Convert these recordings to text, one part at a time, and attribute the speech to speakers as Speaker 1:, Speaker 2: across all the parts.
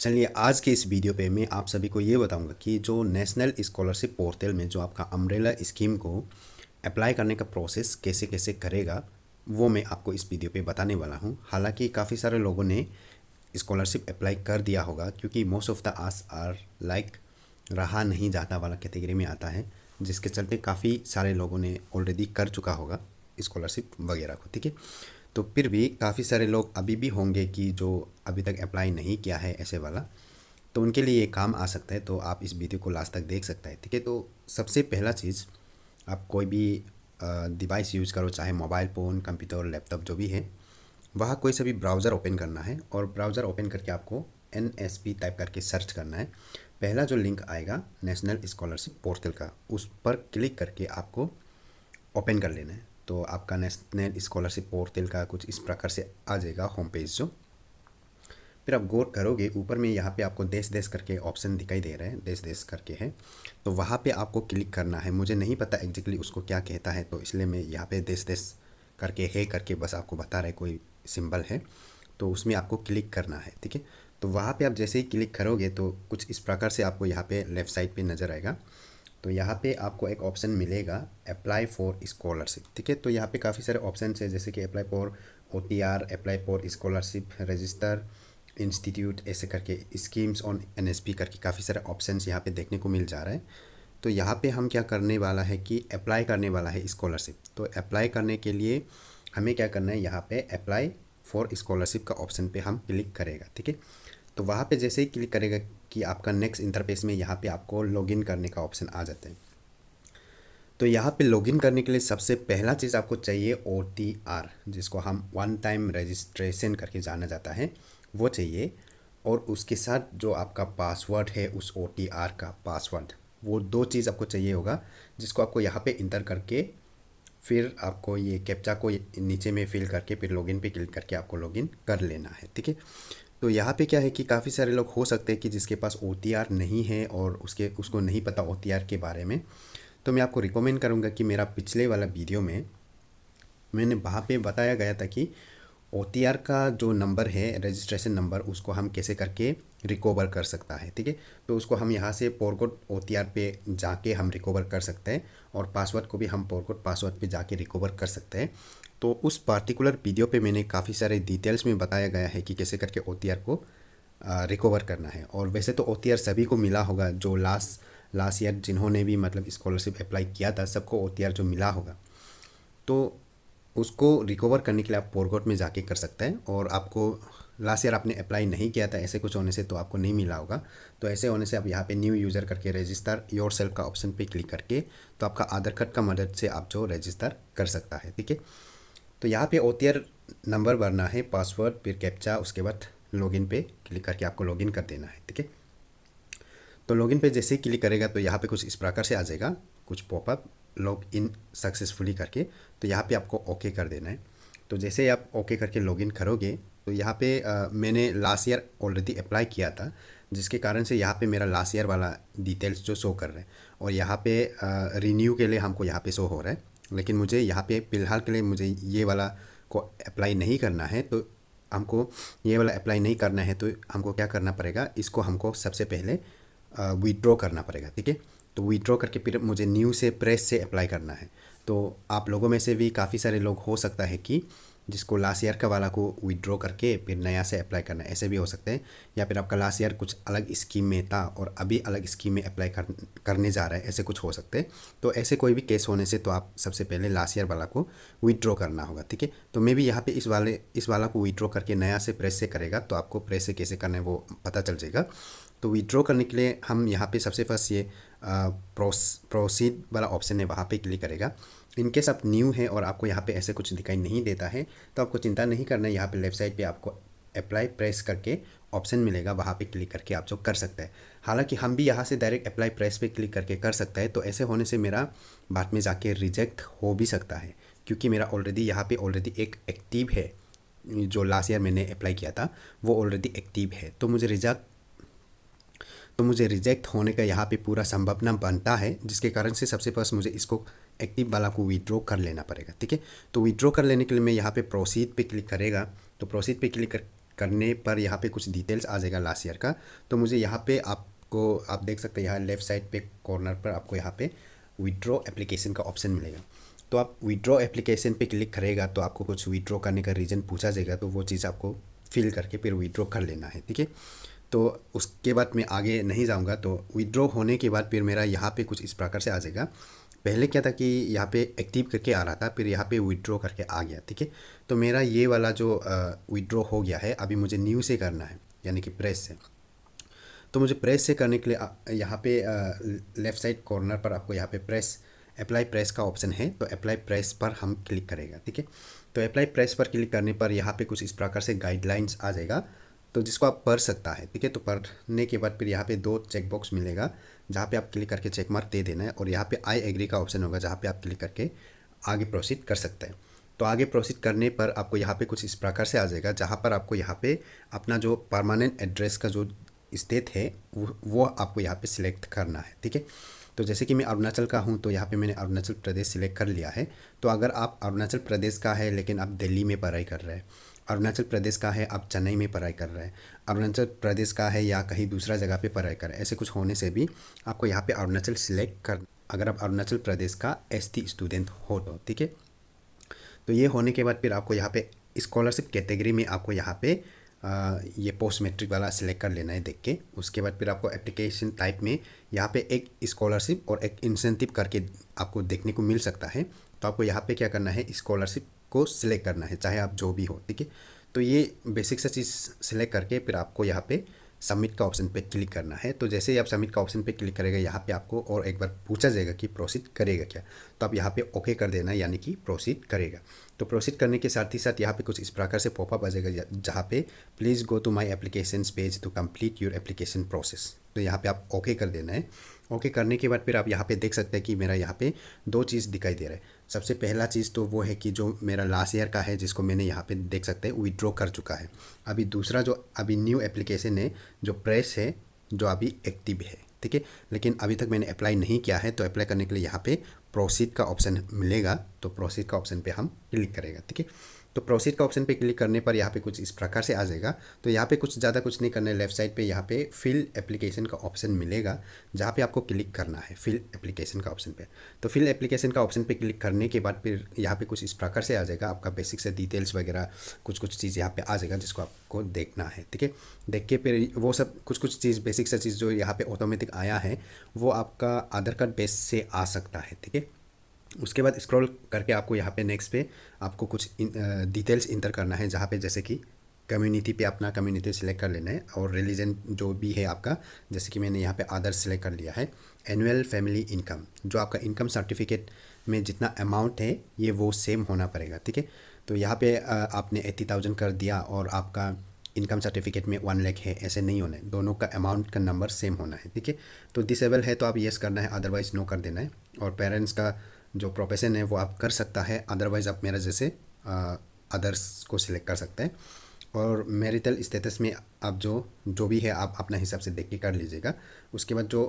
Speaker 1: चलिए आज के इस वीडियो पे मैं आप सभी को ये बताऊंगा कि जो नेशनल स्कॉलरशिप पोर्टल में जो आपका अम्ब्रेला स्कीम को अप्लाई करने का प्रोसेस कैसे कैसे करेगा वो मैं आपको इस वीडियो पे बताने वाला हूँ हालांकि काफ़ी सारे लोगों ने स्कॉलरशिप अप्लाई कर दिया होगा क्योंकि मोस्ट ऑफ द आस आर लाइक रहा नहीं जाता वाला कैटेगरी में आता है जिसके चलते काफ़ी सारे लोगों ने ऑलरेडी कर चुका होगा स्कॉलरशिप वगैरह को ठीक है तो फिर भी काफ़ी सारे लोग अभी भी होंगे कि जो अभी तक अप्लाई नहीं किया है ऐसे वाला तो उनके लिए ये काम आ सकता है तो आप इस वीडियो को लास्ट तक देख सकता है ठीक है तो सबसे पहला चीज़ आप कोई भी डिवाइस यूज़ करो चाहे मोबाइल फ़ोन कंप्यूटर लैपटॉप जो भी है वहाँ कोई सा भी ब्राउज़र ओपन करना है और ब्राउज़र ओपन करके आपको एन एस पी टाइप करके सर्च करना है पहला जो लिंक आएगा नेशनल स्कॉलरशिप पोर्टल का उस पर क्लिक करके आपको ओपन कर लेना है तो आपका नेशनल स्कॉलरशिप पोर्टल का कुछ इस प्रकार से आ जाएगा होम पेज जो फिर आप गौर करोगे ऊपर में यहाँ पे आपको देश देश करके ऑप्शन दिखाई दे रहे हैं देश देश करके है तो वहाँ पे आपको क्लिक करना है मुझे नहीं पता एग्जैक्टली उसको क्या कहता है तो इसलिए मैं यहाँ पे देश देश करके है करके बस आपको बता रहे कोई सिंबल है तो उसमें आपको क्लिक करना है ठीक है तो वहाँ पर आप जैसे ही क्लिक करोगे तो कुछ इस प्रकार से आपको यहाँ पर लेफ़्ट साइड पर नज़र आएगा तो यहाँ पे आपको एक ऑप्शन मिलेगा अप्लाई फॉर स्कॉलरशिप ठीक है तो यहाँ पे काफ़ी सारे ऑप्शन है जैसे कि apply for O T R apply for scholarship register institute ऐसे करके schemes on N S P करके काफ़ी सारे ऑप्शन यहाँ पे देखने को मिल जा रहा है तो यहाँ पे हम क्या करने वाला है कि अप्लाई करने वाला है स्कॉलरशिप तो अप्लाई करने के लिए हमें क्या करना है यहाँ पे अप्लाई फॉर स्कॉलरशिप का ऑप्शन पे हम क्लिक करेगा ठीक है तो वहाँ पे जैसे ही क्लिक करेगा कि आपका नेक्स्ट इंटरफेस में यहाँ पे आपको लॉगिन करने का ऑप्शन आ जाता है तो यहाँ पे लॉगिन करने के लिए सबसे पहला चीज़ आपको चाहिए ओ टी आर जिसको हम वन टाइम रजिस्ट्रेशन करके जाना जाता है वो चाहिए और उसके साथ जो आपका पासवर्ड है उस ओ टी आर का पासवर्ड वो दो चीज़ आपको चाहिए होगा जिसको आपको यहाँ पे इंटर करके फिर आपको ये कैप्चा को नीचे में फिल करके फिर लॉगिन पे क्लिक करके आपको लॉगिन कर लेना है ठीक है तो यहाँ पे क्या है कि काफ़ी सारे लोग हो सकते हैं कि जिसके पास ओ नहीं है और उसके उसको नहीं पता ओ के बारे में तो मैं आपको रिकमेंड करूँगा कि मेरा पिछले वाला वीडियो में मैंने वहाँ पे बताया गया था कि ओ का जो नंबर है रजिस्ट्रेशन नंबर उसको हम कैसे करके रिकवर कर सकता है ठीक है तो उसको हम यहाँ से पोरकोट ओ पे जाके हम रिकवर कर सकते हैं और पासवर्ड को भी हम पोरकोट पासवर्ड पे जाके रिकवर कर सकते हैं तो उस पार्टिकुलर वीडियो पे मैंने काफ़ी सारे डिटेल्स में बताया गया है कि कैसे करके ओ को रिकवर करना है और वैसे तो ओ सभी को मिला होगा जो लास्ट लास्ट ईयर जिन्होंने भी मतलब स्कॉलरशिप अप्लाई किया था सबको ओ जो मिला होगा तो उसको रिकवर करने के लिए आप पोरगोट में जाके कर सकते हैं और आपको लास्ट ईयर आपने अप्लाई नहीं किया था ऐसे कुछ होने से तो आपको नहीं मिला होगा तो ऐसे होने से आप यहाँ पे न्यू यूज़र करके रजिस्टर योर सेल्फ का ऑप्शन पे क्लिक करके तो आपका आधार कार्ड का मदद से आप जो रजिस्टर कर सकता है ठीक है तो यहाँ पे ओ नंबर भरना है पासवर्ड फिर कैप्चा उसके बाद लॉगिन पे क्लिक करके आपको लॉगिन कर देना है ठीक है तो लॉगिन पे जैसे ही क्लिक करेगा तो यहाँ पे कुछ इस प्रकार से आ जाएगा कुछ पॉपअप लॉग इन सक्सेसफुली करके तो यहाँ पे आपको ओके कर देना है तो जैसे आप ओके करके लॉगिन करोगे तो यहाँ पे आ, मैंने लास्ट ईयर ऑलरेडी अप्लाई किया था जिसके कारण से यहाँ पे मेरा लास्ट ईयर वाला डिटेल्स जो शो कर रहे हैं और यहाँ पे रिन्यू के लिए हमको यहाँ पे शो हो रहा है लेकिन मुझे यहाँ पे फ़िलहाल के लिए मुझे ये वाला को अप्लाई नहीं करना है तो हमको ये वाला अप्लाई नहीं करना है तो हमको क्या करना पड़ेगा इसको हमको सबसे पहले विड्रॉ करना पड़ेगा ठीक है तो विड्रॉ करके फिर मुझे न्यू से प्रेस से अप्लाई करना है तो आप लोगों में से भी काफ़ी सारे लोग हो सकता है कि जिसको लास्ट ईयर का वाला को विदड्रॉ करके फिर नया से अप्लाई करना ऐसे भी हो सकते हैं या फिर आपका लास्ट ईयर कुछ अलग स्कीम में था और अभी अलग स्कीम में अप्लाई कर, करने जा रहा है ऐसे कुछ हो सकते हैं तो ऐसे कोई भी केस होने से तो आप सबसे पहले लास्ट ईयर वाला को विड्रॉ करना होगा ठीक है तो मे भी यहाँ पर इस वाले इस वाला को विदड्रॉ करके नया से प्रेस से करेगा तो आपको प्रेस से कैसे करना है वो पता चल जाएगा तो विदड्रॉ करने के लिए हम यहाँ पर सबसे फर्स्ट ये प्रोस प्रोसीड वाला ऑप्शन है वहाँ पे क्लिक करेगा इनकेस आप न्यू हैं और आपको यहाँ पे ऐसे कुछ दिखाई नहीं देता है तो आपको चिंता नहीं करना है यहाँ पे लेफ्ट साइड पे आपको अप्लाई प्रेस करके ऑप्शन मिलेगा वहाँ पे क्लिक करके आप जो कर सकते हैं हालांकि हम भी यहाँ से डायरेक्ट अप्लाई प्रेस पे क्लिक करके कर सकते हैं तो ऐसे होने से मेरा बाद में जाके रिजेक्ट हो भी सकता है क्योंकि मेरा ऑलरेडी यहाँ पर ऑलरेडी एक एक्टिव है जो लास्ट ईयर मैंने अप्लाई किया था वो ऑलरेडी एक्टिव है तो मुझे रिजेक्ट तो मुझे रिजेक्ट होने का यहाँ पे पूरा संभावना बनता है जिसके कारण से सबसे फर्स्ट मुझे इसको एक्टिव वाला को विड्रॉ कर लेना पड़ेगा ठीक है तो विड्रॉ कर लेने के लिए मैं यहाँ पे प्रोसीड पे क्लिक करेगा तो प्रोसीड पे क्लिक कर, करने पर यहाँ पे कुछ डिटेल्स आ जाएगा लास्ट ईयर का तो मुझे यहाँ पे आपको आप देख सकते हैं यहाँ लेफ्ट साइड पे कॉर्नर पर आपको यहाँ पे विड्रॉ एप्लीकेशन का ऑप्शन मिलेगा तो आप विड्रॉ एप्लीकेशन पर क्लिक करेगा तो आपको कुछ विड्रॉ करने का रीज़न पूछा जाएगा तो वो चीज़ आपको फिल करके फिर विड्रॉ कर लेना है ठीक है तो उसके बाद मैं आगे नहीं जाऊँगा तो विड्रॉ होने के बाद फिर मेरा यहाँ पर कुछ इस प्रकार से आ जाएगा पहले क्या था कि यहाँ पे एक्टिव करके आ रहा था फिर यहाँ पे विड्रॉ करके आ गया ठीक है तो मेरा ये वाला जो विड्रॉ हो गया है अभी मुझे न्यू से करना है यानी कि प्रेस से तो मुझे प्रेस से करने के लिए यहाँ पे लेफ़्ट साइड कॉर्नर पर आपको यहाँ पे प्रेस अप्लाई प्रेस का ऑप्शन है तो अप्लाई प्रेस पर हम क्लिक करेगा ठीक है तो अप्लाई प्रेस पर क्लिक करने पर यहाँ पे कुछ इस प्रकार से गाइडलाइंस आ जाएगा तो जिसको आप पढ़ सकता है ठीक है तो पढ़ने के बाद फिर यहाँ पे दो चेकबॉक्स मिलेगा जहाँ पे आप क्लिक करके चेक मार्क दे देना है और यहाँ पे आई एग्री का ऑप्शन होगा जहाँ पे आप क्लिक करके आगे प्रोसीड कर सकते हैं तो आगे प्रोसीड करने पर आपको यहाँ पे कुछ इस प्रकार से आ जाएगा जहाँ पर आपको यहाँ पे अपना जो परमानेंट एड्रेस का जो स्टेट है वो वो आपको यहाँ पे सिलेक्ट करना है ठीक है तो जैसे कि मैं अरुणाचल का हूँ तो यहाँ पे मैंने अरुणाचल प्रदेश सिलेक्ट कर लिया है तो अगर आप अरुणाचल प्रदेश का है लेकिन आप दिल्ली में पढ़ाई कर रहे हैं अरुणाचल प्रदेश का है आप चेन्नई में पढ़ाई कर रहे हैं अरुणाचल प्रदेश का है या कहीं दूसरा जगह पे पढ़ाई कर रहे हैं ऐसे कुछ होने से भी आपको यहाँ पे अरुणाचल सिलेक्ट कर अगर आप अरुणाचल प्रदेश का एस स्टूडेंट हो तो ठीक है तो ये होने के बाद फिर आपको यहाँ पे स्कॉलरशिप कैटेगरी में आपको यहाँ पे आ, ये पोस्ट मेट्रिक वाला सिलेक्ट कर लेना है देख के उसके बाद फिर आपको एप्लीकेशन टाइप में यहाँ पे एक स्कॉलरशिप और एक इंसेंटिव करके आपको देखने को मिल सकता है तो आपको यहाँ पे क्या करना है स्कॉलरशिप को सिलेक्ट करना है चाहे आप जो भी हो ठीक है तो ये बेसिक सा चीज़ सिलेक्ट करके फिर आपको यहाँ पे सबमिट का ऑप्शन पे क्लिक करना है तो जैसे ही आप सबमिट का ऑप्शन पे क्लिक करेगा यहाँ पे आपको और एक बार पूछा जाएगा कि प्रोसीड करेगा क्या तो आप यहाँ पे ओके कर देना यानी कि प्रोसीड करेगा तो प्रोसीड करने के साथ ही साथ यहाँ पे कुछ इस प्रकार से पॉपअप आ जाएगा जहाँ पे please go to my application page to complete your application process तो यहाँ पर आप ओके कर देना है ओके करने के बाद फिर आप यहाँ पर देख सकते हैं कि मेरा यहाँ पर दो चीज़ दिखाई दे रहा है सबसे पहला चीज़ तो वो है कि जो मेरा लास्ट ईयर का है जिसको मैंने यहाँ पे देख सकते हैं विड्रॉ कर चुका है अभी दूसरा जो अभी न्यू एप्लीकेशन है जो प्रेस है जो अभी एक्टिव है ठीक है लेकिन अभी तक मैंने अप्लाई नहीं किया है तो अप्लाई करने के लिए यहाँ पे प्रोसीड का ऑप्शन मिलेगा तो प्रोसीड का ऑप्शन पे हम क्लिक करेगा ठीक है तो प्रोसीड का ऑप्शन पे क्लिक करने पर यहाँ पे कुछ इस प्रकार से आ जाएगा तो यहाँ पे कुछ ज़्यादा कुछ नहीं करना है लेफ्ट साइड पे यहाँ पे फिल एप्लीकेशन का ऑप्शन मिलेगा जहाँ पे आपको क्लिक करना है फिल एप्लीकेशन का ऑप्शन पे तो फिल एप्लीकेशन का ऑप्शन पे क्लिक करने के बाद फिर यहाँ पे कुछ इस प्रकार से आ जाएगा आपका बेसिक से डिटेल्स वगैरह कुछ कुछ चीज़ यहाँ पर आ जाएगा जिसको आपको देखना है ठीक है देख के फिर वो सब कुछ कुछ चीज़ बेसिक से चीज़ जो यहाँ पर ऑटोमेटिक आया है वो आपका आधार कार्ड बेस से आ सकता है ठीक है उसके बाद स्क्रॉल करके आपको यहाँ पे नेक्स्ट पे आपको कुछ डिटेल्स इंटर करना है जहाँ पे जैसे कि कम्युनिटी पे अपना कम्युनिटी सेलेक्ट कर लेना है और रिलीजन जो भी है आपका जैसे कि मैंने यहाँ पे आदर्स सिलेक्ट कर लिया है एनुअल फैमिली इनकम जो आपका इनकम सर्टिफिकेट में जितना अमाउंट है ये वो सेम होना पड़ेगा ठीक है तो यहाँ पर आपने एट्टी थाउजेंड कर दिया और आपका इनकम सर्टिफिकेट में वन लैख है ऐसे नहीं होना है दोनों का अमाउंट का नंबर सेम होना है ठीक है तो डिसेबल है तो आप येस करना है अदरवाइज़ नो कर देना है और पेरेंट्स का जो प्रोफेशन है वो आप कर सकता है अदरवाइज़ आप मेरा जैसे अदर्स को सिलेक्ट कर सकते हैं और मेरिटल स्टेटस में आप जो जो भी है आप अपना हिसाब से देख के कर लीजिएगा उसके बाद जो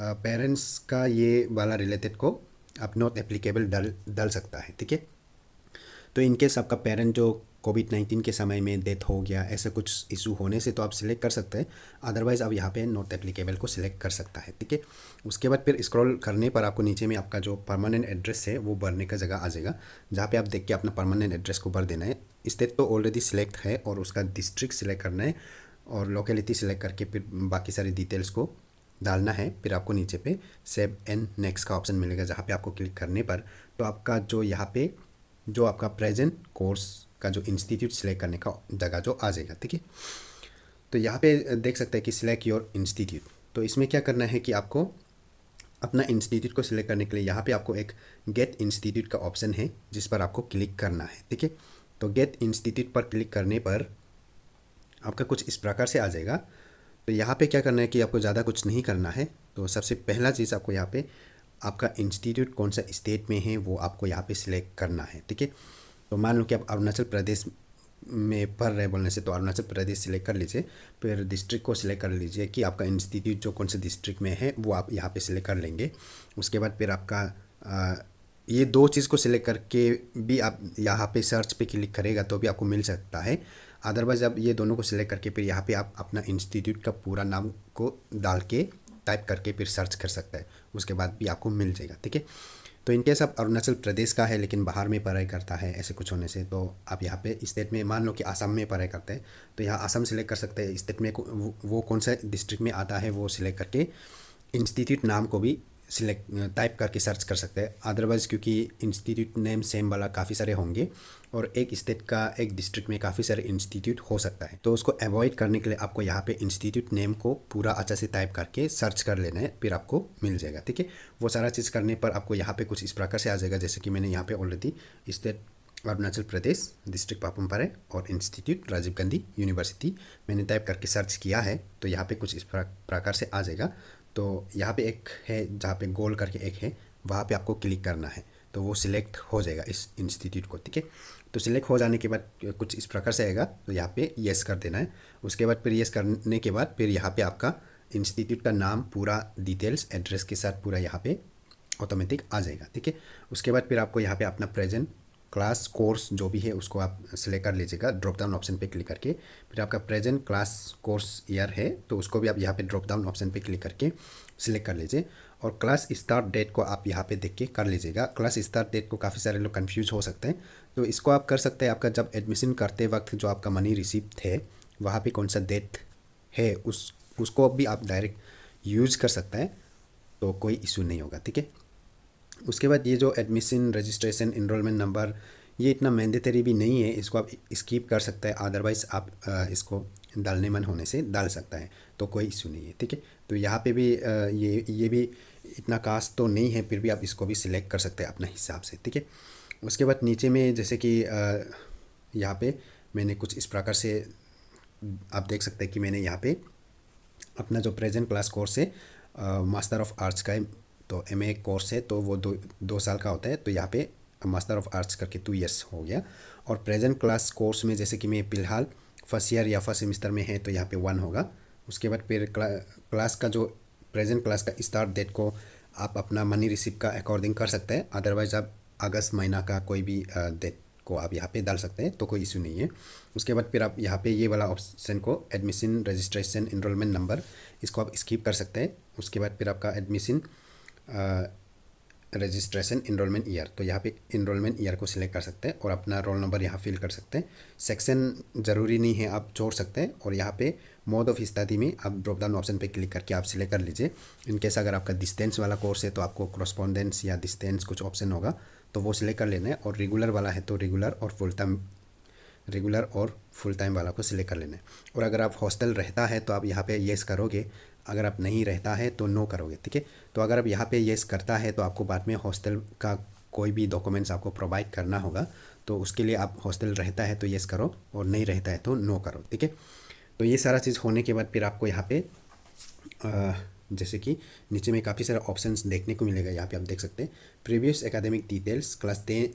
Speaker 1: पेरेंट्स का ये वाला रिलेटेड को आप नॉट एप्लीकेबल डल डल सकता है ठीक है तो इनकेस आपका पेरेंट जो कोविड नाइन्टीन के समय में डेथ हो गया ऐसा कुछ इशू होने से तो आप सिलेक्ट कर सकते हैं अदरवाइज़ आप यहाँ पे नॉट एप्लीकेबल को सिलेक्ट कर सकता है ठीक है उसके बाद फिर स्क्रॉल करने पर आपको नीचे में आपका जो परमानेंट एड्रेस है वो भरने का जगह आ जाएगा जहाँ पे आप देख के अपना परमानेंट एड्रेस को भर देना है स्टेट तो ऑलरेडी सिलेक्ट है और उसका डिस्ट्रिक्ट सिलेक्ट करना है और लोकेलिटी सिलेक्ट करके फिर बाकी सारी डिटेल्स को डालना है फिर आपको नीचे पे सेव एंड नेक्स्ट का ऑप्शन मिलेगा जहाँ पे आपको क्लिक करने पर तो आपका जो यहाँ पे जो आपका प्रेजेंट कोर्स का जो इंस्टीट्यूट सिलेक्ट करने का जगह जो आ जाएगा ठीक है तो यहाँ पे देख सकते हैं कि सिलेक्ट योर इंस्टीट्यूट तो इसमें क्या करना है कि आपको अपना इंस्टीट्यूट को सिलेक्ट करने के लिए यहाँ पे आपको एक गेट इंस्टीट्यूट का ऑप्शन है जिस पर आपको क्लिक करना है ठीक है तो गेट इंस्टीट्यूट पर क्लिक करने पर आपका कुछ इस प्रकार से आ जाएगा तो यहाँ पे क्या करना है कि आपको ज़्यादा कुछ नहीं करना है तो सबसे पहला चीज़ आपको यहाँ पे आपका इंस्टीट्यूट कौन सा स्टेट में है वो आपको यहाँ पे सिलेक्ट करना है ठीक है तो मान लो कि आप अरुणाचल प्रदेश में पढ़ रहे बोलने से तो अरुणाचल प्रदेश सिलेक्ट कर लीजिए फिर डिस्ट्रिक्ट को सिलेक्ट कर लीजिए कि आपका इंस्टीट्यूट जो कौन से डिस्ट्रिक्ट में है वो आप यहाँ पे सिलेक्ट कर लेंगे उसके बाद फिर आपका ये दो चीज़ को सिलेक्ट करके भी आप यहाँ पे सर्च पे क्लिक करेगा तो भी आपको मिल सकता है अदरवाइज़ आप ये दोनों को सिलेक्ट करके फिर यहाँ पे आप अपना इंस्टीट्यूट का पूरा नाम को डाल के टाइप करके फिर सर्च कर सकता है उसके बाद भी आपको मिल जाएगा ठीक है तो इनके सब अरुणाचल प्रदेश का है लेकिन बाहर में पढ़ाई करता है ऐसे कुछ होने से तो आप यहाँ पे स्टेट में मान लो कि आसाम में पढ़ाई करते हैं तो यहाँ आसाम सेलेक्ट कर सकते हैं स्टेट में वो कौन सा डिस्ट्रिक्ट में आता है वो सिलेक्ट करके इंस्टीट्यूट नाम को भी सिलेक्ट टाइप करके सर्च कर सकते हैं अदरवाइज़ क्योंकि इंस्टीट्यूट नेम सेम वाला काफ़ी सारे होंगे और एक स्टेट का एक डिस्ट्रिक्ट में काफ़ी सारे इंस्टीट्यूट हो सकता है तो उसको अवॉइड करने के लिए आपको यहाँ पे इंस्टीट्यूट नेम को पूरा अच्छा से टाइप करके सर्च कर लेना है फिर आपको मिल जाएगा ठीक है वो सारा चीज़ करने पर आपको यहाँ पे कुछ इस प्रकार से आ जाएगा जैसे कि मैंने यहाँ पे already state Arunachal Pradesh district Pare और इंस्टीट्यूट राजीव गांधी यूनिवर्सिटी मैंने टाइप करके सर्च किया है तो यहाँ पे कुछ इस प्रकार से आ जाएगा तो यहाँ पे एक है जहाँ पे गोल करके एक है वहाँ पे आपको क्लिक करना है तो वो सिलेक्ट हो जाएगा इस इंस्टीट्यूट को ठीक है तो सिलेक्ट हो जाने के बाद कुछ इस प्रकार से आएगा तो यहाँ पे येस कर देना है उसके बाद फिर येस करने के बाद फिर यहाँ पे आपका इंस्टीट्यूट का नाम पूरा डिटेल्स एड्रेस के साथ पूरा यहाँ पे ऑटोमेटिक आ जाएगा ठीक है उसके बाद फिर आपको यहाँ पे अपना प्रेजेंट क्लास कोर्स जो भी है उसको आप सिलेक्ट कर लीजिएगा ड्रॉप डाउन ऑप्शन पे क्लिक करके फिर आपका प्रेजेंट क्लास कोर्स ईयर है तो उसको भी आप यहाँ पे ड्रॉप डाउन ऑप्शन पे क्लिक करके सिलेक्ट कर लीजिए और क्लास स्टार्ट डेट को आप यहाँ पे देख के कर लीजिएगा क्लास स्टार्ट डेट को काफ़ी सारे लोग कन्फ्यूज हो सकते हैं तो इसको आप कर सकते हैं आपका जब एडमिशन करते वक्त जो आपका मनी रिसीव थे वहाँ पर कौन सा डेट है उस उसको भी आप डायरेक्ट यूज कर सकते हैं तो कोई इशू नहीं होगा ठीक है उसके बाद ये जो एडमिशन रजिस्ट्रेशन इनरोलमेंट नंबर ये इतना मैंडेटरी भी नहीं है इसको आप स्कीप कर सकते हैं अदरवाइज़ आप इसको डालने मन होने से डाल सकता है तो कोई इशू नहीं है ठीक है तो यहाँ पे भी ये ये भी इतना कास्ट तो नहीं है फिर भी आप इसको भी सिलेक्ट कर सकते हैं अपने हिसाब से ठीक है उसके बाद नीचे में जैसे कि यहाँ पे मैंने कुछ इस प्रकार से आप देख सकते हैं कि मैंने यहाँ पे अपना जो प्रेजेंट क्लास कोर्स है मास्टर ऑफ आर्ट्स का तो एम ए कोर्स है तो वो दो दो साल का होता है तो यहाँ पे मास्टर ऑफ आर्ट्स करके टू ईयर्स हो गया और प्रेजेंट क्लास कोर्स में जैसे कि मैं फिलहाल फर्स्ट ईयर या फर्स्ट सेमिस्टर में है तो यहाँ पे वन होगा उसके बाद फिर क्ला, क्लास का जो प्रेजेंट क्लास का स्टार्ट डेट को आप अपना मनी रिसिप का अकॉर्डिंग कर सकते हैं अदरवाइज़ आप अगस्त महीना का कोई भी डेट को आप यहाँ पे डाल सकते हैं तो कोई इशू नहीं है उसके बाद फिर आप यहाँ पे ये वाला ऑप्शन को एडमिशन रजिस्ट्रेशन इनरोलमेंट नंबर इसको आप स्किप कर सकते हैं उसके बाद फिर आपका एडमिशन रजिस्ट्रेशन इनरोलमेंट ईयर तो यहाँ पे इनरोलमेंट ईयर को सिलेक्ट कर सकते हैं और अपना रोल नंबर यहाँ फिल कर सकते हैं सेक्शन ज़रूरी नहीं है आप छोड़ सकते हैं और यहाँ पे मोड ऑफ स्टडी में आप ड्रॉप डाउन ऑप्शन पे क्लिक करके आप सिलेक्ट कर लीजिए इनकेस अगर आपका डिस्टेंस वाला कोर्स है तो आपको क्रॉस्पॉन्डेंस या डिस्टेंस कुछ ऑप्शन होगा तो वो सिलेक्ट कर लेना है और रेगुलर वाला है तो रेगुलर और फुल टाइम रेगुलर और फुल टाइम वाला को सिलेक्ट कर लेना है और अगर आप हॉस्टल रहता है तो आप यहाँ पे येस करोगे अगर आप नहीं रहता है तो नो करोगे ठीक है तो अगर आप यहाँ पे येस करता है तो आपको बाद में हॉस्टल का कोई भी डॉक्यूमेंट्स आपको प्रोवाइड करना होगा तो उसके लिए आप हॉस्टल रहता है तो येस करो और नहीं रहता है तो नो करो ठीक है तो ये सारा चीज़ होने के बाद फिर आपको यहाँ पे आ, जैसे कि नीचे में काफ़ी सारे ऑप्शंस देखने को मिलेगा यहाँ पे आप देख सकते हैं previous academic details class ten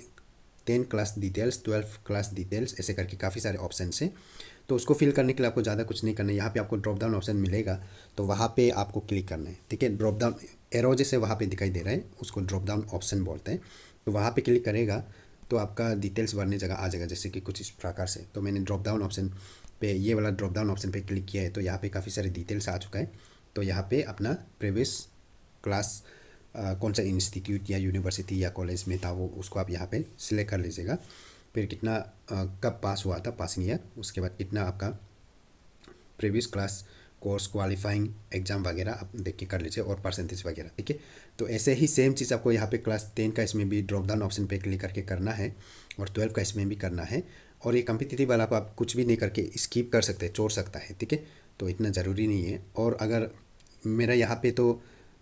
Speaker 1: ten class details twelve class details ऐसे करके काफ़ी सारे ऑप्शन हैं तो उसको फिल करने के लिए आपको ज़्यादा कुछ नहीं करना है यहाँ पे आपको ड्रॉप डाउन ऑप्शन मिलेगा तो वहाँ पे आपको क्लिक करना है ठीक है ड्रॉप डाउन एरो जैसे वहाँ पे दिखाई दे रहा है उसको ड्रॉप डाउन ऑप्शन बोलते हैं तो वहाँ पे क्लिक करेगा तो आपका डिटेल्स भरने जगह आ जाएगा जैसे कि कुछ इस प्रकार से तो मैंने ड्रॉप डाउन ऑप्शन पे ये वाला ड्रॉप डाउन ऑप्शन पे क्लिक किया है तो यहाँ पे काफ़ी सारे डिटेल्स आ चुका है तो यहाँ पे अपना प्रीवियस क्लास कौन सा इंस्टीट्यूट या यूनिवर्सिटी या कॉलेज में था वो उसको आप यहाँ पे सिलेक्ट कर लीजिएगा फिर कितना कब पास हुआ था पासिंग ईयर उसके बाद कितना आपका previous class course qualifying exam वगैरह आप देख के कर लीजिए और परसेंटेज वगैरह ठीक है तो ऐसे ही सेम चीज़ आपको यहाँ पे क्लास टेन का इसमें भी ड्रॉप डाउन ऑप्शन पे क्लिक करके करना है और ट्वेल्व का इसमें भी करना है और ये कंपिटिटिव वाला आप कुछ भी नहीं करके स्कीप कर सकते छोड़ सकता है ठीक है तो इतना ज़रूरी नहीं है और अगर मेरा यहाँ पर तो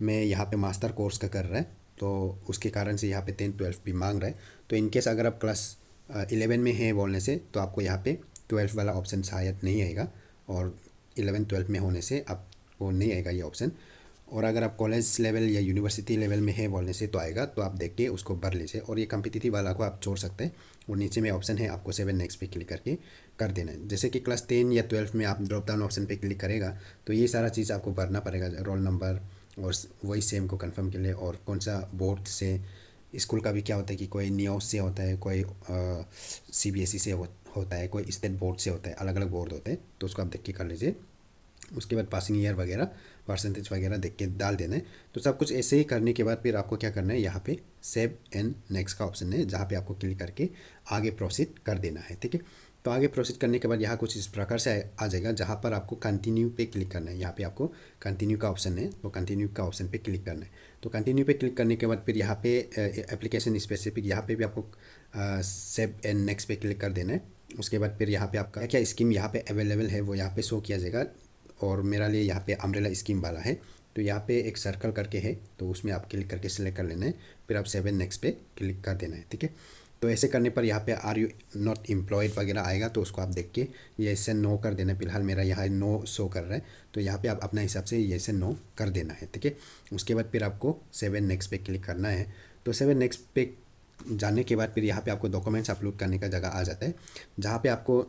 Speaker 1: मैं यहाँ पर मास्टर कोर्स का कर रहा है तो उसके कारण से यहाँ पर टेन ट्वेल्व भी मांग रहा है तो इनकेस अगर आप क्लास इलेवन में है बोलने से तो आपको यहाँ पे ट्वेल्व वाला ऑप्शन शायद नहीं आएगा और इलेवन ट्वेल्व में होने से आपको नहीं आएगा ये ऑप्शन और अगर आप कॉलेज लेवल या यूनिवर्सिटी लेवल में है बोलने से तो आएगा तो आप देख के उसको भर लीजिए और ये कम्पिटिटिव वाला को आप छोड़ सकते हैं और नीचे में ऑप्शन है आपको सेवन नेक्स्ट पे क्लिक करके कर देना है जैसे कि क्लास टेन या ट्वेल्थ में आप ड्रॉप डाउन ऑप्शन पे क्लिक करेगा तो ये सारा चीज़ आपको भरना पड़ेगा रोल नंबर और वही सेम को कन्फर्म के लिए और कौन सा बोर्ड से स्कूल का भी क्या होता है कि कोई नियोज से होता है कोई सी बी एस ई से हो, होता है कोई स्टेट बोर्ड से होता है अलग अलग बोर्ड होते हैं तो उसको आप देख के कर लीजिए उसके बाद पासिंग ईयर वगैरह परसेंटेज वगैरह देख के डाल देना है तो सब कुछ ऐसे ही करने के बाद फिर आपको क्या करना है यहाँ पे सेव एंड नेक्स्ट का ऑप्शन है जहाँ पे आपको क्लिक करके आगे प्रोसीड कर देना है ठीक है तो आगे प्रोसीड करने के बाद यहाँ कुछ इस प्रकार से आ जाएगा जहाँ पर आपको कंटिन्यू पे क्लिक करना है यहाँ पे आपको कंटिन्यू का ऑप्शन है तो कंटिन्यू का ऑप्शन पे क्लिक करना है तो कंटिन्यू पे क्लिक करने के बाद फिर यहाँ पे एप्लीकेशन स्पेसिफिक यहाँ पे भी आपको सेव एंड नेक्स्ट पे क्लिक कर देना है उसके बाद फिर यहाँ पर आपका क्या स्कीम यहाँ पर अवेलेबल है वो यहाँ पे शो किया जाएगा और मेरा लिए यहाँ पे अम्ब्रेला स्कीम वाला है तो यहाँ पर एक सर्कल करके है तो उसमें आप क्लिक करके सेलेक्ट कर लेना है फिर आप सेवन नेक्स्ट पे क्लिक कर देना है ठीक है तो ऐसे करने पर यहाँ पे आर यू नॉट एम्प्लॉयड वगैरह आएगा तो उसको आप देख के ये ऐसे नो कर देना फिलहाल मेरा यहाँ नो शो कर रहा है तो यहाँ पे आप अपना हिसाब से ये ऐसे नो कर देना है ठीक है उसके बाद फिर आपको सेवन नेक्स्ट पे क्लिक करना है तो सेवन नेक्स्ट पे जाने के बाद फिर यहाँ पे आपको डॉक्यूमेंट्स अपलोड करने का जगह आ जाता है जहाँ पे आपको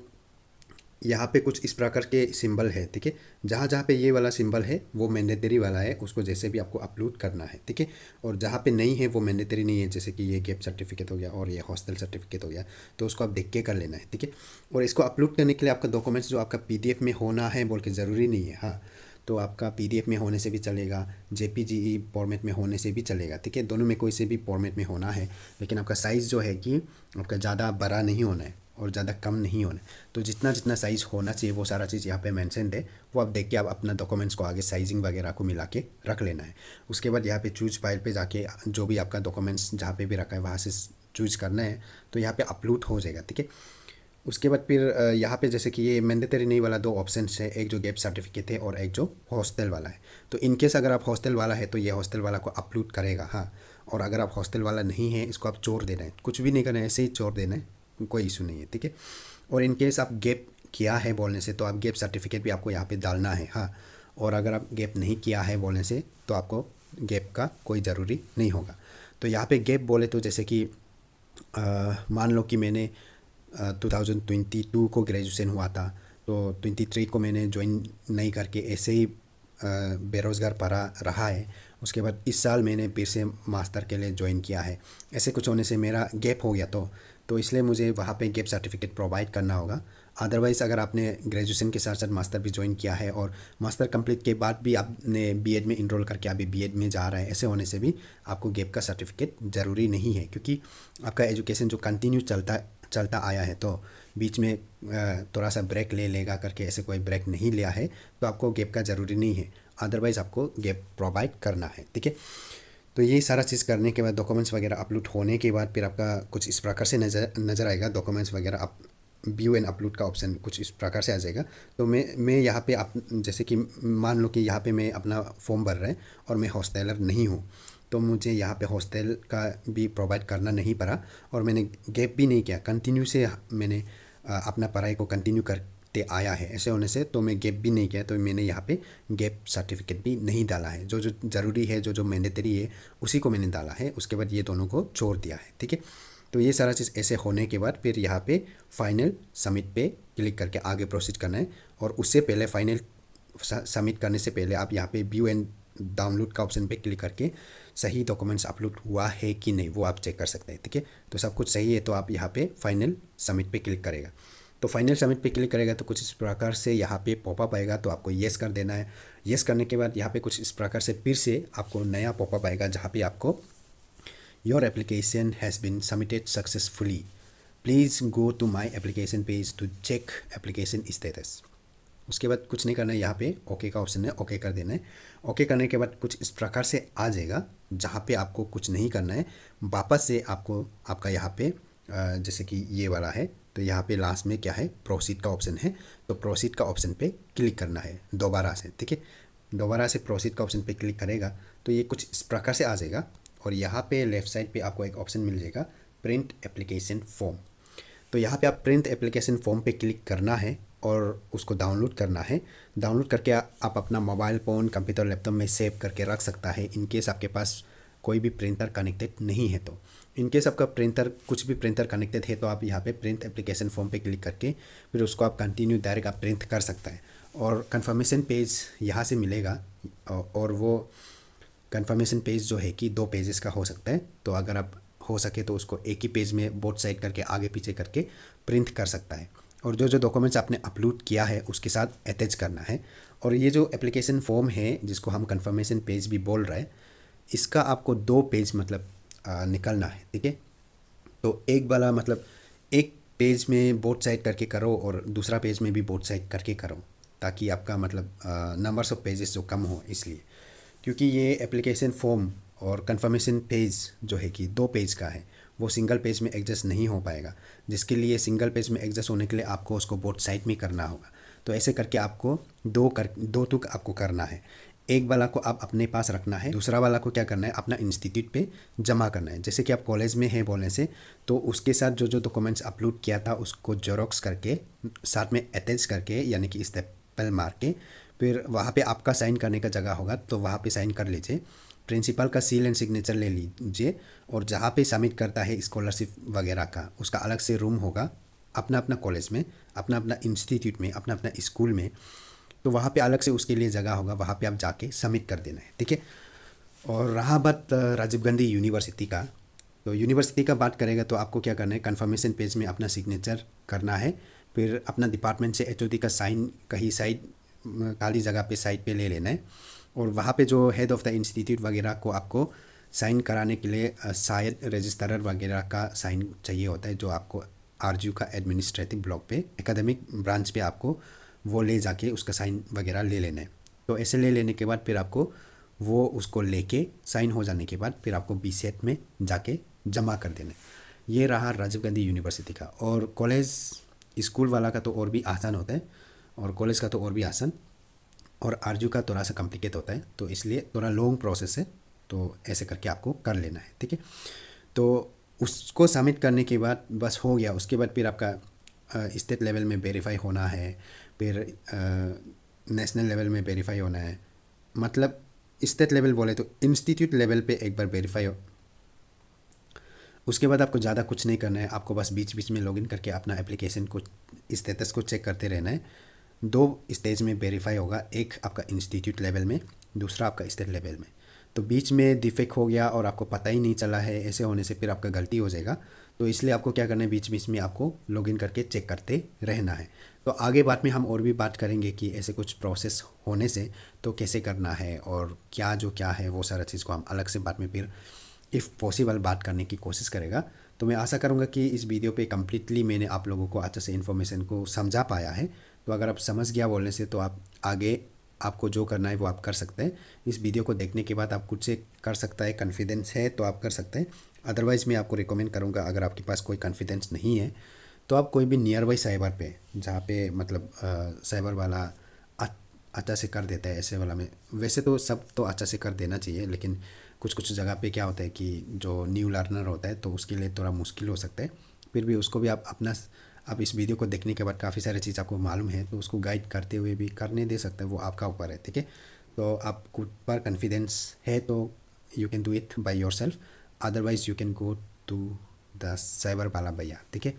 Speaker 1: यहाँ पे कुछ इस प्रकार के सिंबल है ठीक है जहाँ जहाँ पे ये वाला सिंबल है वो मैंडेटरी वाला है उसको जैसे भी आपको अपलोड करना है ठीक है और जहाँ पे नहीं है वो मैंडेटरी नहीं है जैसे कि ये गैप सर्टिफिकेट हो गया और ये हॉस्टल सर्टिफिकेट हो गया तो उसको आप देख के कर लेना है ठीक है और इसको अपलोड करने के लिए आपका डॉक्यूमेंट्स जो आपका पी में होना है बोल के ज़रूरी नहीं है हाँ तो आपका पी में होने से भी चलेगा जे फॉर्मेट e में होने से भी चलेगा ठीक है दोनों में कोई से भी फॉर्मेट में होना है लेकिन आपका साइज़ जो है कि आपका ज़्यादा बड़ा नहीं होना है और ज़्यादा कम नहीं होना तो जितना जितना साइज़ होना चाहिए वो सारा चीज़ यहाँ पे मेंशन है वो आप देख के आप अपना डॉक्यूमेंट्स को आगे साइजिंग वगैरह को मिला के रख लेना है उसके बाद यहाँ पे चूज फाइल पे जाके जो भी आपका डॉक्यूमेंट्स जहाँ पे भी रखा है वहाँ से चूज करना है तो यहाँ पे अपलोड हो जाएगा ठीक है उसके बाद फिर यहाँ पे जैसे कि ये मैंडेटरी नहीं वाला दो ऑप्शन है एक जो गैप सर्टिफिकेट है और एक जो हॉस्टल वाला है तो इनकेस अगर आप हॉस्टल वाला है तो ये हॉस्टल वाला को अपलोड करेगा हाँ और अगर आप हॉस्टल वाला नहीं है इसको आप चोर देना है कुछ भी नहीं करना है ऐसे ही चोर देना है कोई इशू नहीं है ठीक है और इनकेस आप गैप किया है बोलने से तो आप गैप सर्टिफिकेट भी आपको यहाँ पर डालना है हाँ और अगर आप गैप नहीं किया है बोलने से तो आपको गैप का कोई ज़रूरी नहीं होगा तो यहाँ पर गैप बोले तो जैसे कि मान लो कि मैंने 2022 uh, को ग्रेजुएशन हुआ था तो 23 को मैंने ज्वाइन नहीं करके ऐसे ही uh, बेरोज़गार पड़ा रहा है उसके बाद इस साल मैंने फिर से मास्टर के लिए ज्वाइन किया है ऐसे कुछ होने से मेरा गैप हो गया तो तो इसलिए मुझे वहाँ पे गैप सर्टिफिकेट प्रोवाइड करना होगा अदरवाइज़ अगर आपने ग्रेजुएशन के साथ साथ मास्टर भी ज्वाइन किया है और मास्टर कंप्लीट के बाद भी आपने बी में इनरोल करके अभी बी में जा रहा है ऐसे होने से भी आपको गैप का सर्टिफिकेट ज़रूरी नहीं है क्योंकि आपका एजुकेशन जो कंटिन्यू चलता चलता आया है तो बीच में थोड़ा सा ब्रेक ले लेगा करके ऐसे कोई ब्रेक नहीं लिया है तो आपको गैप का ज़रूरी नहीं है अदरवाइज़ आपको गैप प्रोवाइड करना है ठीक है तो ये सारा चीज़ करने के बाद डॉक्यूमेंट्स वगैरह अपलोड होने के बाद फिर आपका कुछ इस प्रकार से नज़र नज़र आएगा डॉक्यूमेंट्स वगैरह आप व्यू एंड अपलोड का ऑप्शन कुछ इस प्रकार से आ जाएगा तो मैं मैं यहाँ पे आप जैसे कि मान लो कि यहाँ पे मैं अपना फॉर्म भर रहा है और मैं हॉस्टेलर नहीं हूँ तो मुझे यहाँ पे हॉस्टल का भी प्रोवाइड करना नहीं पड़ा और मैंने गैप भी नहीं किया कंटिन्यू से मैंने अपना पढ़ाई को कंटिन्यू करते आया है ऐसे होने से तो मैं गैप भी नहीं किया तो मैंने यहाँ पे गैप सर्टिफिकेट भी नहीं डाला है जो जो ज़रूरी है जो जो मैंडेटरी है उसी को मैंने डाला है उसके बाद ये दोनों को छोड़ दिया है ठीक है तो ये सारा चीज़ ऐसे होने के बाद फिर यहाँ पर फाइनल समिट पे क्लिक करके आगे प्रोसीड करना है और उससे पहले फाइनल सबमिट करने से पहले आप यहाँ पे व्यू एंड डाउनलोड का ऑप्शन पे क्लिक करके सही डॉक्यूमेंट्स अपलोड हुआ है कि नहीं वो आप चेक कर सकते हैं ठीक है तो सब कुछ सही है तो आप यहाँ पे फाइनल सबमिट पे क्लिक करेगा तो फाइनल सबमिट पे क्लिक करेगा तो कुछ इस प्रकार से यहाँ पे पॉपअप आएगा तो आपको येस कर देना है येस करने के बाद यहाँ पे कुछ इस प्रकार से फिर से आपको नया पॉपअप आएगा जहाँ पे आपको your application has been submitted successfully please go to my application page to check application status उसके बाद कुछ नहीं करना है यहाँ पे ओके का ऑप्शन है ओके कर देना है ओके करने के बाद कुछ इस प्रकार से आ जाएगा जहाँ पे आपको कुछ नहीं करना है वापस से आपको आपका यहाँ पे जैसे कि ये वाला है तो यहाँ पे लास्ट में क्या है प्रोसीड का ऑप्शन है तो प्रोसीड का ऑप्शन पे क्लिक करना है दोबारा से ठीक है दोबारा से प्रोसीड का ऑप्शन पे क्लिक करेगा तो ये कुछ इस प्रकार से आ जाएगा और यहाँ पे लेफ्ट साइड पे आपको एक ऑप्शन मिल जाएगा प्रिंट एप्लीकेशन फॉर्म तो यहाँ पे आप प्रिंट एप्लीकेशन फॉर्म पे क्लिक करना है और उसको डाउनलोड करना है डाउनलोड करके आ, आप अपना मोबाइल फ़ोन कंप्यूटर लैपटॉप में सेव करके रख सकता है इनकेस आपके पास कोई भी प्रिंटर कनेक्टेड नहीं है तो इनकेस आपका प्रिंटर कुछ भी प्रिंटर कनेक्टेड है तो आप यहाँ पे प्रिंट एप्लीकेशन फॉर्म पे क्लिक करके फिर उसको आप कंटिन्यू डायरेक्ट आप प्रिंट कर सकता है और कंफर्मेशन पेज यहाँ से मिलेगा और वो कंफर्मेशन पेज जो है कि दो पेजेस का हो सकता है तो अगर आप हो सके तो उसको एक ही पेज में बोथ साइड करके आगे पीछे करके प्रिंट कर सकता है और जो जो डॉक्यूमेंट्स आपने अपलोड किया है उसके साथ अटैच करना है और ये जो एप्लीकेशन फॉर्म है जिसको हम कंफर्मेशन पेज भी बोल रहे हैं इसका आपको दो पेज मतलब आ, निकलना है ठीक है तो एक वाला मतलब एक पेज में बोथ साइड करके करो और दूसरा पेज में भी बोथ साइड करके करो ताकि आपका मतलब नंबर्स ऑफ पेजेस जो कम हो इसलिए क्योंकि ये एप्लीकेशन फॉर्म और कंफर्मेशन पेज जो है कि दो पेज का है वो सिंगल पेज में एडजस्ट नहीं हो पाएगा जिसके लिए सिंगल पेज में एडजस्ट होने के लिए आपको उसको बोर्ड साइड में करना होगा तो ऐसे करके आपको दो कर दो तुक आपको करना है एक वाला को आप अपने पास रखना है दूसरा वाला को क्या करना है अपना इंस्टीट्यूट पे जमा करना है जैसे कि आप कॉलेज में हैं बोलने से तो उसके साथ जो जो डॉक्यूमेंट्स अपलोड किया था उसको जेरोक्स करके साथ में अटैच करके यानी कि स्टेपल मार के फिर वहाँ पे आपका साइन करने का जगह होगा तो वहाँ पे साइन कर लीजिए प्रिंसिपल का सील एंड सिग्नेचर ले लीजिए और जहाँ पे सबमिट करता है स्कॉलरशिप वगैरह का उसका अलग से रूम होगा अपना अपना कॉलेज में अपना अपना इंस्टीट्यूट में अपना अपना स्कूल में तो वहाँ पे अलग से उसके लिए जगह होगा वहाँ पे आप जाके सबमिट कर देना है ठीक है और रहा बात राजीव गांधी यूनिवर्सिटी का तो यूनिवर्सिटी का बात करेगा तो आपको क्या करना है कन्फर्मेशन पेज में अपना सिग्नेचर करना है फिर अपना डिपार्टमेंट से एच का साइन कहीं साइड काली जगह पे साइड पे ले लेना है और वहाँ पे जो हेड ऑफ़ द इंस्टीट्यूट वगैरह को आपको साइन कराने के लिए शायद रजिस्ट्रर वगैरह का साइन चाहिए होता है जो आपको आर का एडमिनिस्ट्रेटिव ब्लॉक पे एकेडमिक ब्रांच पे आपको वो ले जाके उसका साइन वगैरह ले लेना है तो ऐसे ले लेने के बाद फिर आपको वो उसको लेके साइन हो जाने के बाद फिर आपको बी सी में जाके जमा कर देना है ये रहा राजीव गांधी यूनिवर्सिटी का और कॉलेज स्कूल वाला का तो और भी आसान होता है और कॉलेज का तो और भी आसान और आरजू का थोड़ा सा कॉम्प्लिकेट होता है तो इसलिए थोड़ा लॉन्ग प्रोसेस है तो ऐसे करके आपको कर लेना है ठीक है तो उसको सबमिट करने के बाद बस हो गया उसके बाद फिर आपका स्टेट लेवल में वेरीफाई होना है फिर नेशनल लेवल में वेरीफाई होना है मतलब स्टेट लेवल बोले तो इंस्टीट्यूट लेवल पे एक बार वेरीफाई हो उसके बाद आपको ज़्यादा कुछ नहीं करना है आपको बस बीच बीच में लॉगिन करके अपना एप्लीकेशन को स्टेटस को चेक करते रहना है दो स्टेज में वेरीफाई होगा एक आपका इंस्टीट्यूट लेवल में दूसरा आपका स्टेट लेवल में तो बीच में डिफेक्ट हो गया और आपको पता ही नहीं चला है ऐसे होने से फिर आपका गलती हो जाएगा तो इसलिए आपको क्या करना है बीच बीच में आपको लॉगिन करके चेक करते रहना है तो आगे बाद में हम और भी बात करेंगे कि ऐसे कुछ प्रोसेस होने से तो कैसे करना है और क्या जो क्या है वो सारा चीज़ को हम अलग से बाद में फिर इफ़ पॉसिबल बात करने की कोशिश करेगा तो मैं आशा करूँगा कि इस वीडियो पे कम्प्लीटली मैंने आप लोगों को अच्छे से इन्फॉर्मेशन को समझा पाया है तो अगर आप समझ गया बोलने से तो आप आगे आपको जो करना है वो आप कर सकते हैं इस वीडियो को देखने के बाद आप कुछ से कर सकता है कॉन्फिडेंस है तो आप कर सकते हैं अदरवाइज़ मैं आपको रिकमेंड करूँगा अगर आपके पास कोई कॉन्फिडेंस नहीं है तो आप कोई भी नियर बाई साइबर पे जहाँ पे मतलब साइबर वाला अच्छा से कर देता है ऐसे वाला में वैसे तो सब तो अच्छा से कर देना चाहिए लेकिन कुछ कुछ जगह पे क्या होता है कि जो न्यू लर्नर होता है तो उसके लिए थोड़ा मुश्किल हो सकता है फिर भी उसको भी आप अपना आप इस वीडियो को देखने के बाद काफ़ी सारी चीज़ आपको मालूम है तो उसको गाइड करते हुए भी करने दे सकते हैं वो आपका ऊपर है ठीक है तो आप खुद पर कॉन्फिडेंस है तो you can do it by yourself otherwise you can go to the cyber वाला भैया ठीक है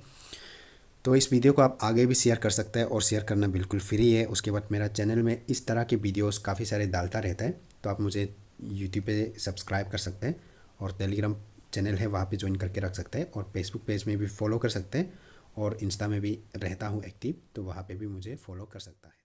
Speaker 1: तो इस वीडियो को आप आगे भी शेयर कर सकते हैं और शेयर करना बिल्कुल फ्री है उसके बाद मेरा चैनल में इस तरह के वीडियोज़ काफ़ी सारे डालता रहता है तो आप मुझे यूट्यूब पर सब्सक्राइब कर सकते हैं और टेलीग्राम चैनल है वहाँ पर ज्वाइन करके रख सकते हैं और फेसबुक पेज में भी फॉलो कर सकते हैं और इंस्टा में भी रहता हूँ एक्टिव तो वहाँ पे भी मुझे फॉलो कर सकता है